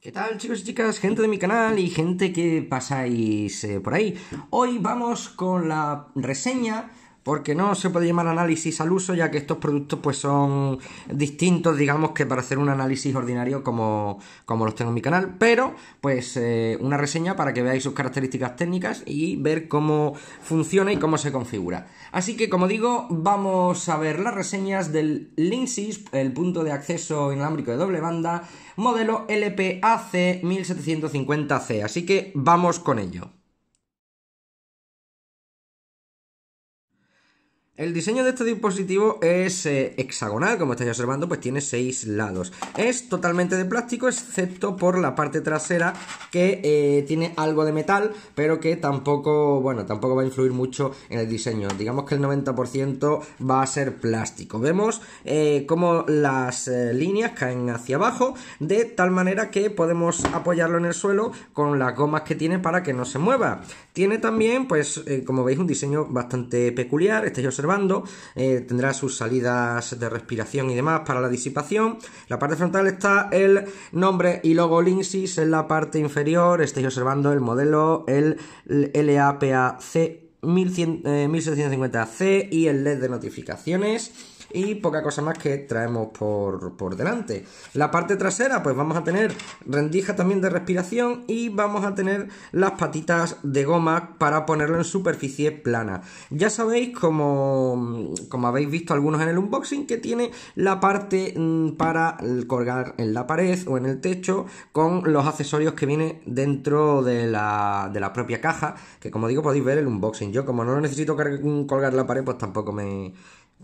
¿Qué tal chicos y chicas, gente de mi canal y gente que pasáis eh, por ahí? Hoy vamos con la reseña porque no se puede llamar análisis al uso, ya que estos productos pues son distintos, digamos, que para hacer un análisis ordinario como, los tengo en mi canal, pero pues eh, una reseña para que veáis sus características técnicas y ver cómo funciona y cómo se configura. Así que como digo, vamos a ver las reseñas del Linksys, el punto de acceso inalámbrico de doble banda, modelo LPAC 1750C, así que vamos con ello. El diseño de este dispositivo es eh, hexagonal, como estáis observando, pues tiene seis lados. Es totalmente de plástico, excepto por la parte trasera, que eh, tiene algo de metal, pero que tampoco, bueno, tampoco va a influir mucho en el diseño. Digamos que el 90% va a ser plástico. Vemos eh, cómo las líneas caen hacia abajo, de tal manera que podemos apoyarlo en el suelo con las gomas que tiene para que no se mueva. Tiene también, pues, como veis, un diseño bastante peculiar. Estáis observando eh, tendrá sus salidas de respiración y demás para la disipación. La parte frontal está el nombre y logo Linksys en la parte inferior, estáis observando el modelo, el LAPAC 1750C eh, y el LED de notificaciones y poca cosa más que traemos por, delante. La parte trasera, pues vamos a tener rendija también de respiración y vamos a tener las patitas de goma para ponerlo en superficie plana. Ya sabéis, como, como habéis visto algunos en el unboxing, que tiene la parte mm, para colgar en la pared o en el techo con los accesorios que viene dentro de la, propia caja, que como digo podéis ver el unboxing. Yo como no necesito mm, colgar la pared, pues tampoco me,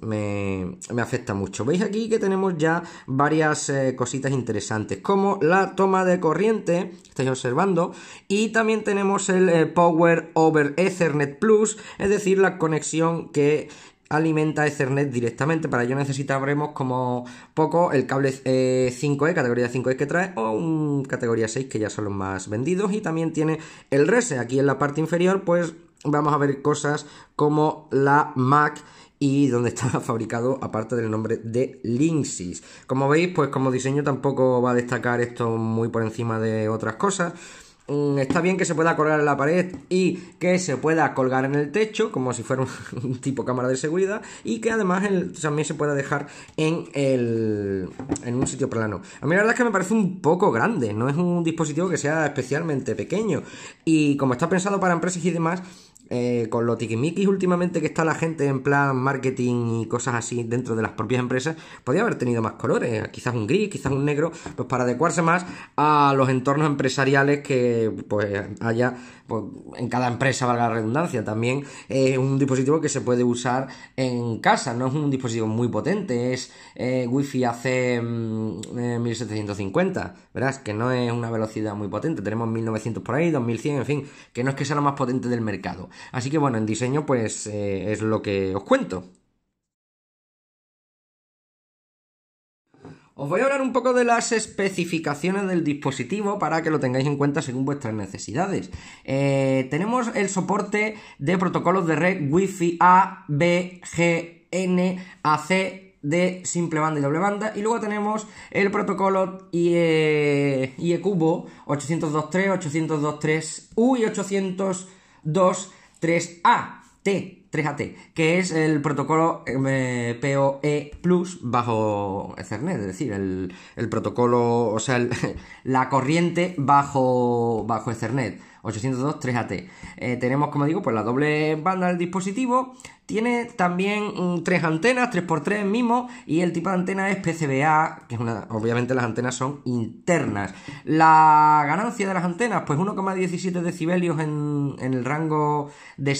me, afecta mucho. Veis aquí que tenemos ya varias eh, cositas interesantes, como la toma de corriente, estáis observando, y también tenemos el eh, Power over Ethernet Plus, es decir, la conexión que alimenta Ethernet directamente. Para ello necesitaremos como poco el cable 5E, eh, categoría 5E que trae, o un categoría 6 que ya son los más vendidos, y también tiene el Rese. Aquí en la parte inferior, pues vamos a ver cosas como la Mac y donde estaba fabricado aparte del nombre de Linksys. Como veis, pues como diseño tampoco va a destacar esto muy por encima de otras cosas. Mm, está bien que se pueda colgar en la pared y que se pueda colgar en el techo, como si fuera un tipo cámara de seguridad, y que además también se pueda dejar en, el, en un sitio plano. A mí la verdad es que me parece un poco grande, no es un dispositivo que sea especialmente pequeño. Y como está pensado para empresas y demás, eh, con los tiquimiquis últimamente que está la gente en plan marketing y cosas así dentro de las propias empresas, podía haber tenido más colores, quizás un gris, quizás un negro, pues para adecuarse más a los entornos empresariales que pues haya pues, en cada empresa, valga la redundancia. También es un dispositivo que se puede usar en casa, no es un dispositivo muy potente, es eh, wifi hace 1750, mm, eh, verás que no es una velocidad muy potente, tenemos 1900 por ahí, 2100, en fin, que no es que sea lo más potente del mercado. Así que bueno, en diseño pues eh, es lo que os cuento. Os voy a hablar un poco de las especificaciones del dispositivo para que lo tengáis en cuenta según vuestras necesidades. Eh, tenemos el soporte de protocolos de red Wi-Fi A, B, G, N, AC, de simple banda y doble banda. Y luego tenemos el protocolo IE, e Cubo 802.3, 802.3U y 802 3AT, 3AT, que es el protocolo MPOE eh, PoE Plus bajo Ethernet, es decir, el, protocolo, o sea, la corriente bajo, bajo Ethernet. 802.3AT. Eh, tenemos, como digo, pues la doble banda del dispositivo. Tiene también mm, tres antenas, 3x3 mismo, y el tipo de antena es PCBA, que obviamente las antenas son internas. La ganancia de las antenas, pues 1,17 decibelios en, el rango eh, de,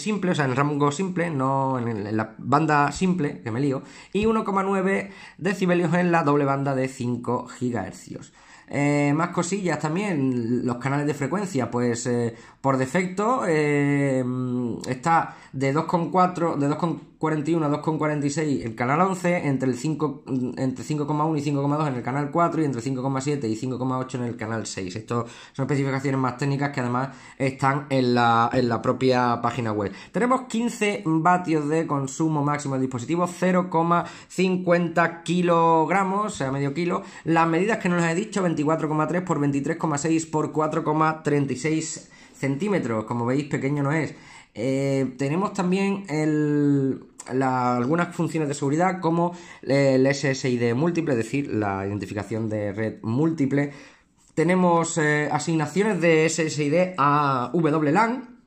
simple, o sea, en el rango simple, no en, en la banda simple, que me lío, y 1,9 decibelios en la doble banda de 5 GHz. Eh, más cosillas también, los canales de frecuencia, pues eh, por defecto eh, mm, está de 2,4, de 2,41 a 2,46 el canal 11, entre el 5,1 y 5,2 en el canal 4 y entre 5,7 y 5,8 en el canal 6. Esto son especificaciones más técnicas que además están en la, propia página web. Tenemos 15 vatios de consumo máximo del dispositivo, 0,50 kilogramos, o sea, medio kilo. Las medidas que nos he dicho, 24,3 por 23,6 por 4,36 centímetros, como veis pequeño no es. Eh, tenemos también algunas funciones de seguridad como el SSID múltiple, es decir, la identificación de red múltiple. Tenemos eh, asignaciones de SSID a WLAN.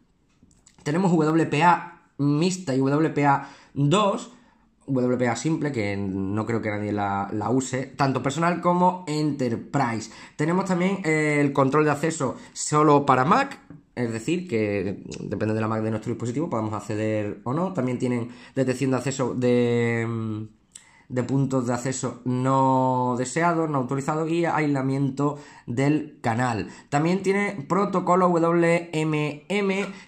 Tenemos WPA mixta y WPA 2. WPA simple, que no creo que nadie la, use, tanto personal como enterprise. Tenemos también eh, el control de acceso solo para Mac, es decir, que depende de la Mac de nuestro dispositivo, podamos acceder o no. También tienen detección de acceso de mm, de puntos de acceso no deseados, no autorizados y aislamiento del canal. También tiene protocolo WMM,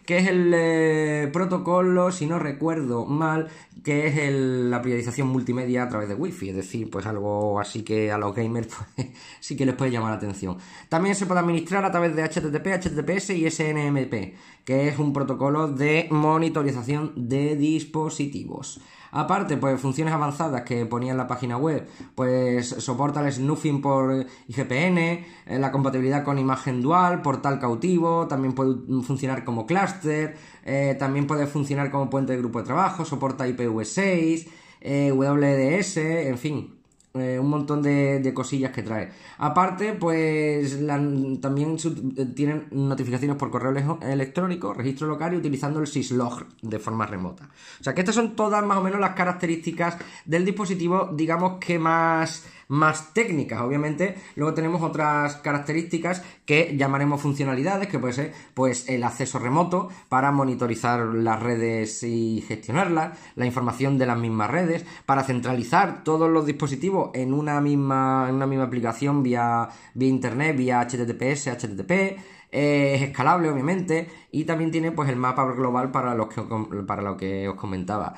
que es el eh, protocolo, si no recuerdo mal, que es la priorización multimedia a través de Wi-Fi, es decir, pues algo así que a los gamers pues, sí que les puede llamar la atención. También se puede administrar a través de HTTP, HTTPS y SNMP, que es un protocolo de monitorización de dispositivos. Aparte, pues funciones avanzadas que ponía en la página web, pues soporta el snuffing por IGPN, eh, la compatibilidad con imagen dual, portal cautivo, también puede funcionar como cluster, eh, también puede funcionar como puente de grupo de trabajo, soporta IPv6, eh, WDS, en fin, eh, un montón de, cosillas que trae. Aparte, pues también eh, tienen notificaciones por correo electrónico, registro local y utilizando el syslog de forma remota. O sea que estas son todas más o menos las características del dispositivo, digamos que más más técnicas. Obviamente, luego tenemos otras características que llamaremos funcionalidades, que puede ser pues, el acceso remoto para monitorizar las redes y gestionarlas, la información de las mismas redes, para centralizar todos los dispositivos en una misma, aplicación vía, internet, vía HTTPS, HTTP, eh, es escalable obviamente y también tiene pues el mapa global para, para lo que os comentaba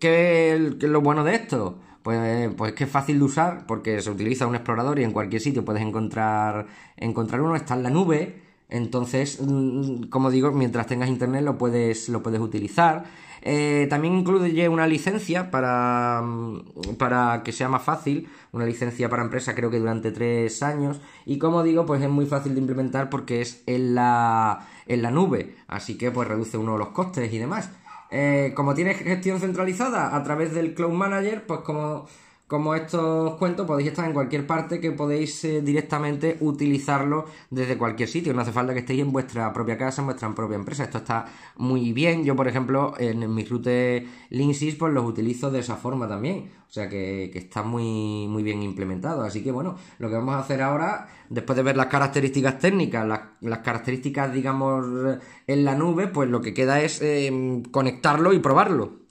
¿Qué, es lo bueno de esto? Pues, pues, que es fácil de usar porque se utiliza un explorador y en cualquier sitio puedes encontrar, uno, está en la nube. Entonces, mm, como digo, mientras tengas internet lo puedes, utilizar. Eh, también incluye una licencia mm, para, que sea más fácil, una licencia para empresa creo que durante tres años. Y como digo, pues es muy fácil de implementar porque es en la, en la nube, así que pues reduce uno los costes y demás. Eh, como tienes gestión centralizada a través del Cloud Manager, pues como como estos cuentos podéis estar en cualquier parte que podéis eh, directamente utilizarlo desde cualquier sitio. No hace falta que estéis en vuestra propia casa, en vuestra propia empresa. Esto está muy bien. Yo, por ejemplo, en mis routes Linksys, pues los utilizo de esa forma también. O sea que, está muy, muy bien implementado. Así que bueno, lo que vamos a hacer ahora, después de ver las características técnicas, las, características, digamos, en la nube, pues lo que queda es em, conectarlo y probarlo.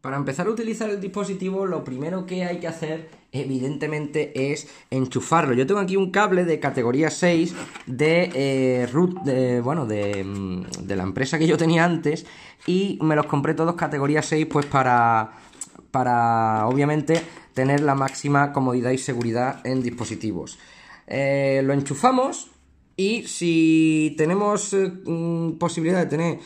Para empezar a utilizar el dispositivo, lo primero que hay que hacer, evidentemente, es enchufarlo. Yo tengo aquí un cable de categoría 6 de eh, root, bueno, mm, de, la empresa que yo tenía antes y me los compré todos categoría 6 pues para, para obviamente, tener la máxima comodidad y seguridad en dispositivos. Eh, lo enchufamos y si tenemos eh, mm, posibilidad de tener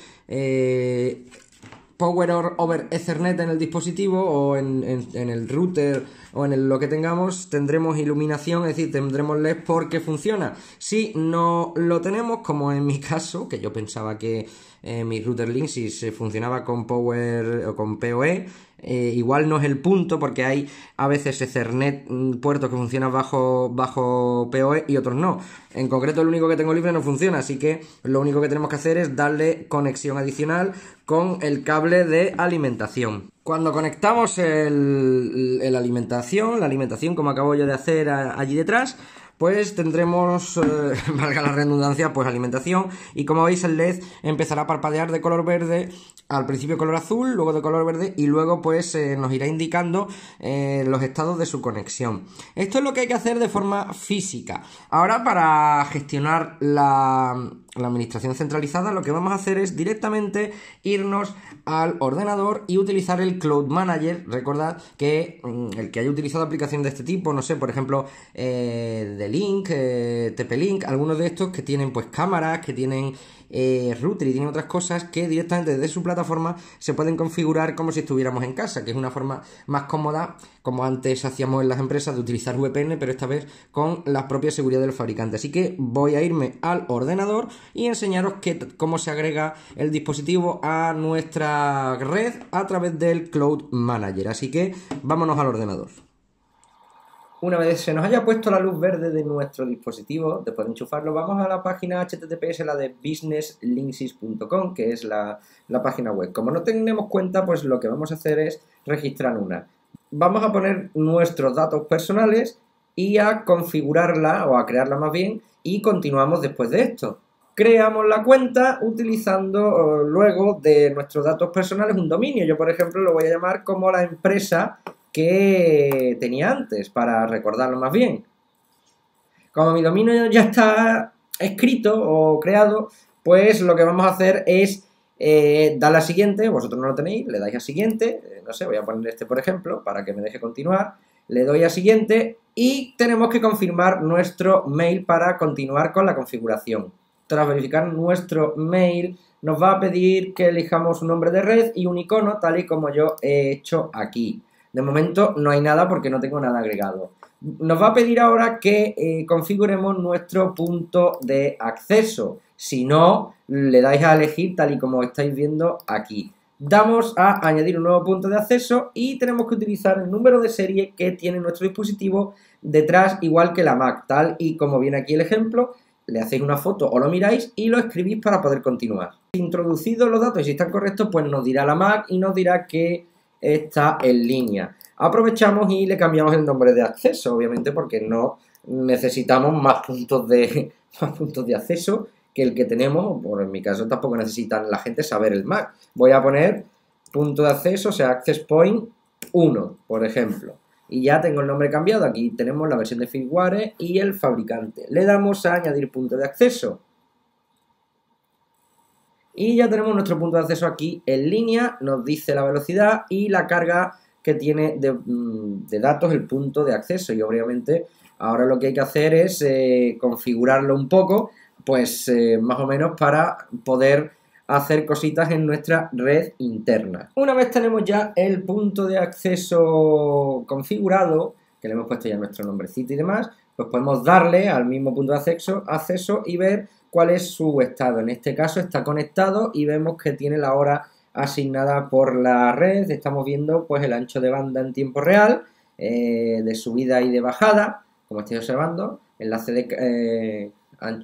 Power over Ethernet en el dispositivo o en, el router o en lo que tengamos, tendremos iluminación, es decir, tendremos LED porque funciona. Si no lo tenemos, como en mi caso, que yo pensaba que eh, mi router Linksys funcionaba con Power o con PoE, eh, igual no es el punto porque hay a veces Ethernet mm, puertos que funcionan bajo, PoE y otros no. En concreto el único que tengo libre no funciona, así que lo único que tenemos que hacer es darle conexión adicional con el cable de alimentación. Cuando conectamos la el, alimentación, la alimentación como acabo yo de hacer allí detrás, pues tendremos, eh, valga la redundancia, pues alimentación y como veis el LED empezará a parpadear de color verde, al principio color azul, luego de color verde y luego pues eh, nos irá indicando eh, los estados de su conexión. Esto es lo que hay que hacer de forma física. Ahora para gestionar la la administración centralizada, lo que vamos a hacer es directamente irnos al ordenador y utilizar el Cloud Manager. Recordad que mm, el que haya utilizado aplicaciones de este tipo, no sé, por ejemplo, eh, de Link, eh, TP-Link, algunos de estos que tienen pues cámaras, que tienen eh, router y tiene otras cosas que directamente desde su plataforma se pueden configurar como si estuviéramos en casa, que es una forma más cómoda, como antes hacíamos en las empresas, de utilizar VPN, pero esta vez con la propia seguridad del fabricante. Así que voy a irme al ordenador y enseñaros cómo se agrega el dispositivo a nuestra red a través del Cloud Manager. Así que vámonos al ordenador. Una vez se nos haya puesto la luz verde de nuestro dispositivo, después de enchufarlo, vamos a la página https, la de businesslinksys.com, que es la, página web. Como no tenemos cuenta, pues lo que vamos a hacer es registrar una. Vamos a poner nuestros datos personales y a configurarla o a crearla más bien y continuamos después de esto. Creamos la cuenta utilizando luego de nuestros datos personales un dominio. Yo, por ejemplo, lo voy a llamar como la empresa que tenía antes, para recordarlo más bien. Como mi dominio ya está escrito o creado, pues lo que vamos a hacer es eh, dar la a siguiente, vosotros no lo tenéis, le dais a siguiente, eh, no sé, voy a poner este por ejemplo, para que me deje continuar, le doy a siguiente y tenemos que confirmar nuestro mail para continuar con la configuración. Tras verificar nuestro mail, nos va a pedir que elijamos un nombre de red y un icono, tal y como yo he hecho aquí. De momento no hay nada porque no tengo nada agregado. Nos va a pedir ahora que eh, configuremos nuestro punto de acceso. Si no, le dais a elegir tal y como estáis viendo aquí. Damos a añadir un nuevo punto de acceso y tenemos que utilizar el número de serie que tiene nuestro dispositivo detrás, igual que la Mac, tal y como viene aquí el ejemplo. Le hacéis una foto o lo miráis y lo escribís para poder continuar. Introducidos los datos y si están correctos, pues nos dirá la Mac y nos dirá que está en línea. Aprovechamos y le cambiamos el nombre de acceso, obviamente, porque no necesitamos más puntos de, puntos de acceso que el que tenemos, por en mi caso tampoco necesitan la gente saber el Mac. Voy a poner punto de acceso, o sea, access point 1, por ejemplo. Y ya tengo el nombre cambiado, aquí tenemos la versión de firmware y el fabricante. Le damos a añadir punto de acceso. Y ya tenemos nuestro punto de acceso aquí en línea, nos dice la velocidad y la carga que tiene de, mm, datos el punto de acceso. Y obviamente ahora lo que hay que hacer es eh, configurarlo un poco, pues eh, más o menos para poder hacer cositas en nuestra red interna. Una vez tenemos ya el punto de acceso configurado, que le hemos puesto ya nuestro nombrecito y demás, pues podemos darle al mismo punto de acceso, acceso y ver cuál es su estado. En este caso está conectado y vemos que tiene la hora asignada por la red. Estamos viendo pues el ancho de banda en tiempo real, eh, de subida y de bajada, como estoy observando, enlace de, eh,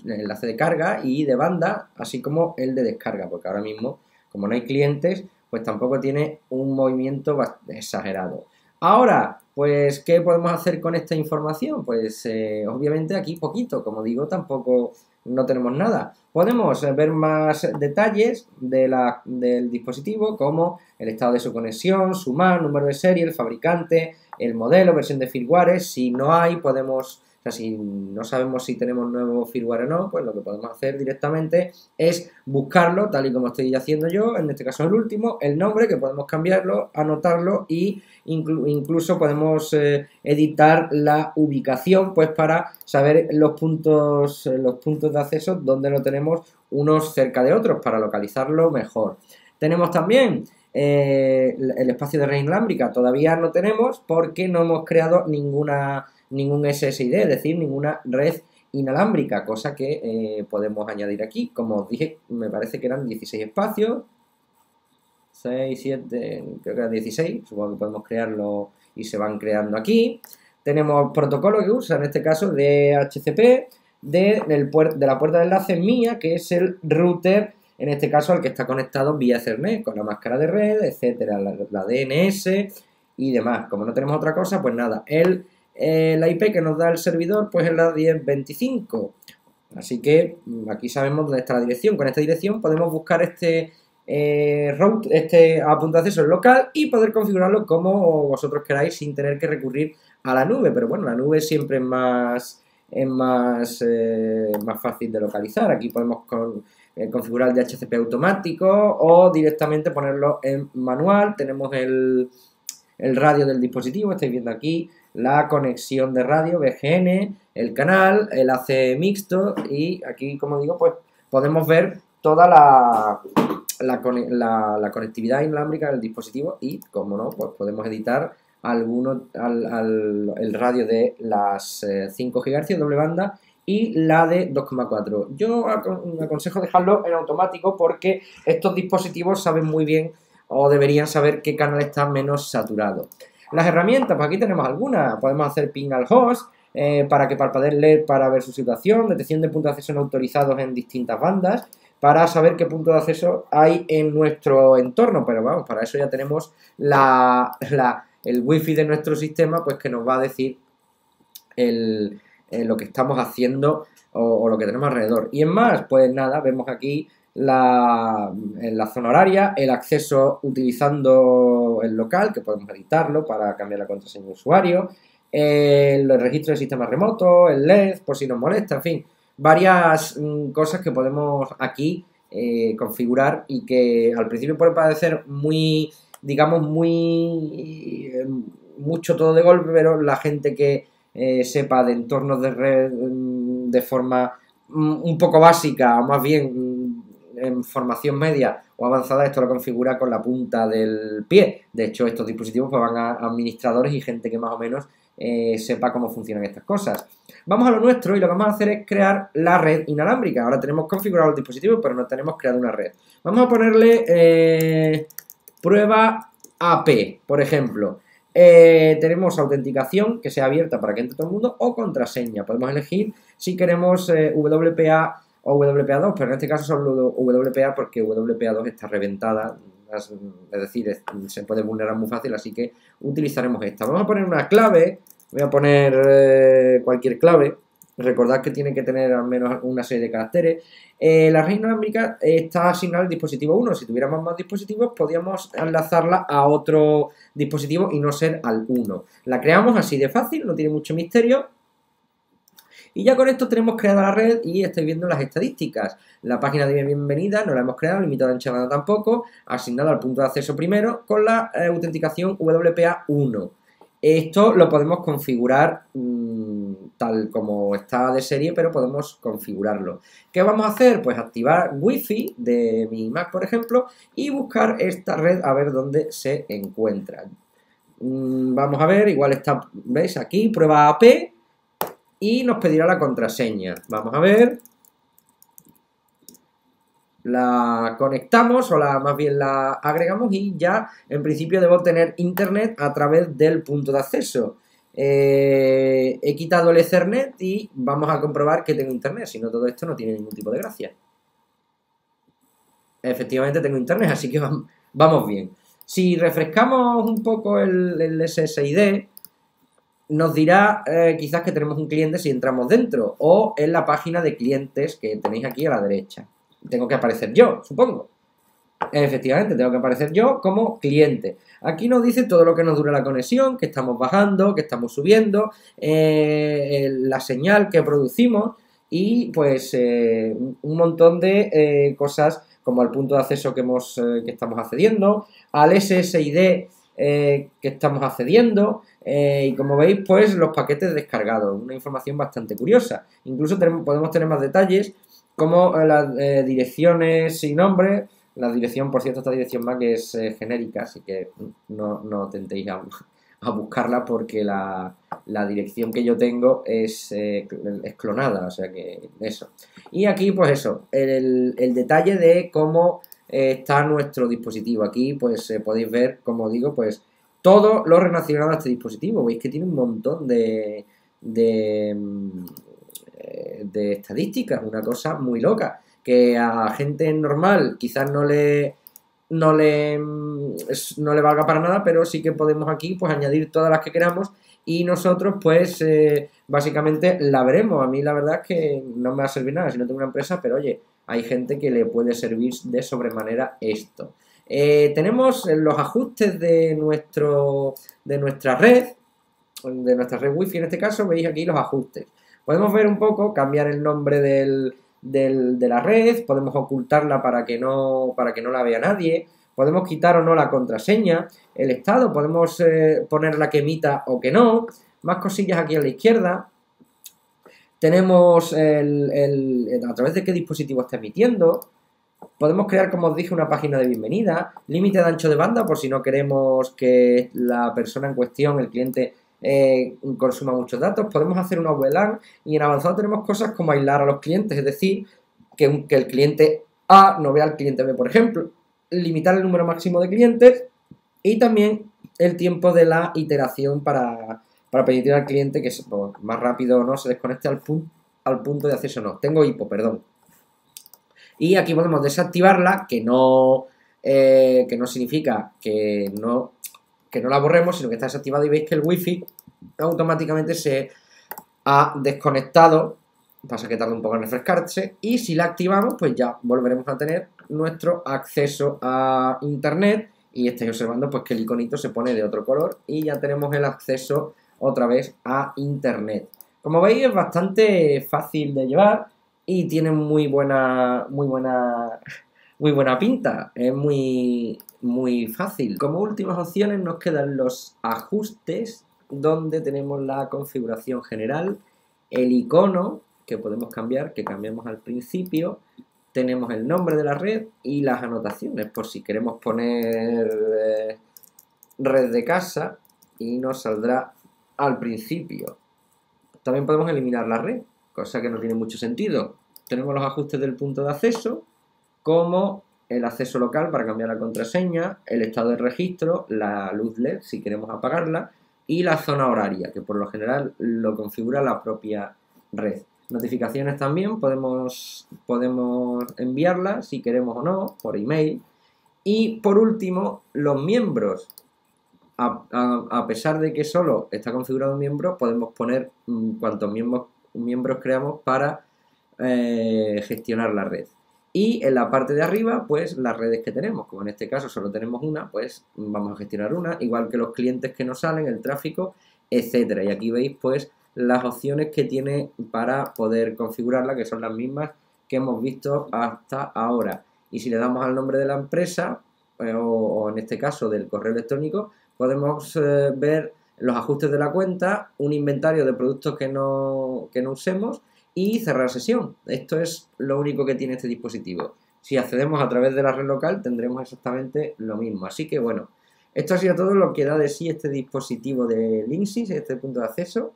enlace de carga y de banda, así como el de descarga, porque ahora mismo, como no hay clientes, pues tampoco tiene un movimiento exagerado. Ahora, pues, ¿qué podemos hacer con esta información? Pues, eh, obviamente aquí poquito, como digo, tampoco no tenemos nada. Podemos eh, ver más detalles de la, del dispositivo como el estado de su conexión, su MAN, número de serie, el fabricante, el modelo, versión de firmware. Si no hay, podemos, o sea, si no sabemos si tenemos nuevo firmware o no, pues lo que podemos hacer directamente es buscarlo, tal y como estoy haciendo yo, en este caso el último, el nombre, que podemos cambiarlo, anotarlo y incluso podemos eh, editar la ubicación, pues para saber los puntos, eh, los puntos de acceso donde lo tenemos unos cerca de otros para localizarlo mejor. Tenemos también eh, el espacio de red inalámbrica, todavía no tenemos porque no hemos creado ninguna, ningún SSID, es decir, ninguna red inalámbrica, cosa que podemos añadir aquí. Como os dije, me parece que eran 16 espacios, 6, 7, creo que era 16, supongo que podemos crearlo y se van creando aquí. Tenemos protocolo que usa, en este caso, de HCP, de, de la puerta de enlace mía, que es el router, en este caso, al que está conectado vía Ethernet, con la máscara de red, etcétera, la, DNS y demás. Como no tenemos otra cosa, pues nada, el, eh, la IP que nos da el servidor, pues es la 1025. Así que mm, aquí sabemos dónde está la dirección. Con esta dirección podemos buscar este eh, route, este punto de acceso local y poder configurarlo como vosotros queráis sin tener que recurrir a la nube. Pero bueno, la nube siempre es más, es más, eh, más fácil de localizar. Aquí podemos eh, configurar el DHCP automático o directamente ponerlo en manual. Tenemos el, el radio del dispositivo, estáis viendo aquí la conexión de radio, BGN, el canal, el AC mixto y aquí, como digo, pues podemos ver toda la, la, conectividad inalámbrica del dispositivo y, como no, pues podemos editar alguno, al, el radio de las 5 eh, GHz doble banda y la de 2,4. Yo aconsejo dejarlo en automático porque estos dispositivos saben muy bien o deberían saber qué canal está menos saturado. Las herramientas, pues aquí tenemos algunas. Podemos hacer ping al host eh, para que parpadee LED para ver su situación, detección de puntos de acceso no autorizados en distintas bandas, para saber qué punto de acceso hay en nuestro entorno. Pero vamos, para eso ya tenemos la, la, el wifi de nuestro sistema, pues que nos va a decir eh, lo que estamos haciendo o, lo que tenemos alrededor. Y en más, pues nada, vemos aquí la, la zona horaria, el acceso utilizando el local, que podemos editarlo para cambiar la contraseña de usuario, el registro de sistema remoto, el LED, por si nos molesta, en fin varias mm, cosas que podemos aquí eh, configurar y que al principio puede parecer muy, digamos, muy mm, mucho todo de golpe, pero la gente que eh, sepa de entornos de red mm, de forma un poco básica, o más bien en formación media o avanzada, esto lo configura con la punta del pie. De hecho, estos dispositivos pues, van a administradores y gente que más o menos eh, sepa cómo funcionan estas cosas. Vamos a lo nuestro y lo que vamos a hacer es crear la red inalámbrica. Ahora tenemos configurado el dispositivo, pero no tenemos creado una red. Vamos a ponerle eh, prueba AP, por ejemplo. Eh, tenemos autenticación que sea abierta para que entre todo el mundo o contraseña. Podemos elegir si queremos WPA o WPA2, pero en este caso solo WPA porque WPA2 está reventada, es decir, se puede vulnerar muy fácil, así que utilizaremos esta. Vamos a poner una clave, voy a poner eh, cualquier clave, recordad que tiene que tener al menos una serie de caracteres. Eh, la reina América está asignada al dispositivo 1, si tuviéramos más dispositivos podríamos enlazarla a otro dispositivo y no ser al 1. La creamos así de fácil, no tiene mucho misterio, y ya con esto tenemos creada la red y estoy viendo las estadísticas. La página de bienvenida no la hemos creado, limitada chavada tampoco, asignado al punto de acceso primero con la eh, autenticación WPA 1. Esto lo podemos configurar mm, tal como está de serie, pero podemos configurarlo. ¿Qué vamos a hacer? Pues activar Wi-Fi de mi Mac, por ejemplo, y buscar esta red a ver dónde se encuentra. Mm, vamos a ver, igual está, ¿veis? Aquí, prueba AP, y nos pedirá la contraseña. Vamos a ver. La conectamos o la, más bien la agregamos y ya en principio debo tener internet a través del punto de acceso. Eh, he quitado el Ethernet y vamos a comprobar que tengo internet, si no todo esto no tiene ningún tipo de gracia. Efectivamente tengo internet, así que vamos bien. Si refrescamos un poco el SSID, nos dirá eh, quizás que tenemos un cliente si entramos dentro o en la página de clientes que tenéis aquí a la derecha. Tengo que aparecer yo, supongo. Efectivamente, tengo que aparecer yo como cliente. Aquí nos dice todo lo que nos dura la conexión, que estamos bajando, que estamos subiendo, eh, la señal que producimos y pues eh, un montón de cosas como el punto de acceso que, hemos, que estamos accediendo, al SSID eh, que estamos accediendo eh, y como veis pues los paquetes descargados, una información bastante curiosa. Incluso podemos tener más detalles como eh, las direcciones y nombres, la dirección por cierto esta dirección que es genérica así que no, no tentéis a, buscarla porque la, dirección que yo tengo es, clonada, o sea que eso. Y aquí pues eso, el, el detalle de cómo eh, está nuestro dispositivo. Aquí pues eh, podéis ver, como digo, pues todo lo relacionado a este dispositivo. Veis que tiene un montón de, de, mm, eh, de estadísticas, una cosa muy loca, que a gente normal quizás no le no le, no le valga para nada, pero sí que podemos aquí pues añadir todas las que queramos y nosotros pues eh, básicamente la veremos. A mí la verdad es que no me va a servir nada si no tengo una empresa, pero oye, hay gente que le puede servir de sobremanera esto. Eh, tenemos los ajustes de, nuestro, de nuestra red, de nuestra red wifi en este caso, veis aquí los ajustes. Podemos ver un poco, cambiar el nombre del, del, de la red, podemos ocultarla para que, no, para que no la vea nadie, podemos quitar o no la contraseña, el estado, podemos poner eh, ponerla que emita o que no, más cosillas aquí a la izquierda. Tenemos el, el, a través de qué dispositivo está emitiendo, Podemos crear, como os dije, una página de bienvenida, límite de ancho de banda por si no queremos que la persona en cuestión, el cliente, eh, consuma muchos datos, podemos hacer una VLAN y en avanzado tenemos cosas como aislar a los clientes, es decir, que, el cliente A no vea al cliente B, por ejemplo, limitar el número máximo de clientes y también el tiempo de la iteración para, permitir al cliente que pues, más rápido no se desconecte al, al punto de acceso. No, tengo hipo, perdón. Y aquí podemos desactivarla, que no, eh, que no significa que no que no la borremos, sino que está desactivado y veis que el wifi automáticamente se ha desconectado. Pasa que tarda un poco en refrescarse. Y si la activamos, pues ya volveremos a tener nuestro acceso a internet. Y estáis observando pues que el iconito se pone de otro color y ya tenemos el acceso otra vez a internet. Como veis es bastante fácil de llevar y tiene muy buena, muy buena, muy buena pinta. Es muy, muy fácil. Como últimas opciones nos quedan los ajustes, donde tenemos la configuración general, el icono que podemos cambiar, que cambiamos al principio, tenemos el nombre de la red y las anotaciones, por si queremos poner eh, red de casa y nos saldrá al principio. También podemos eliminar la red, cosa que no tiene mucho sentido. Tenemos los ajustes del punto de acceso, como el acceso local para cambiar la contraseña, el estado de registro, la luz LED si queremos apagarla y la zona horaria, que por lo general lo configura la propia red. Notificaciones también podemos, podemos enviarlas si queremos o no, por email. Y por último, los miembros. A, pesar de que solo está configurado un miembro, podemos poner mm, cuantos miembros, miembros creamos para eh, gestionar la red. Y en la parte de arriba, pues las redes que tenemos, como en este caso solo tenemos una, pues vamos a gestionar una, igual que los clientes que nos salen, el tráfico, etcétera. Y aquí veis pues las opciones que tiene para poder configurarla, que son las mismas que hemos visto hasta ahora. Y si le damos al nombre de la empresa, eh, o, en este caso del correo electrónico, podemos eh, ver los ajustes de la cuenta, un inventario de productos que no, que no usemos, y cerrar sesión. Esto es lo único que tiene este dispositivo. Si accedemos a través de la red local tendremos exactamente lo mismo. Así que bueno, esto ha sido todo lo que da de sí este dispositivo de Linksys, este punto de acceso.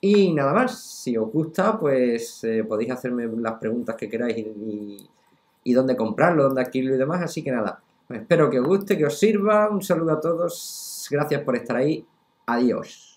Y nada más, si os gusta, pues eh, podéis hacerme las preguntas que queráis y, dónde comprarlo, dónde adquirirlo y demás. Así que nada, pues, espero que os guste, que os sirva. Un saludo a todos, gracias por estar ahí. Adiós.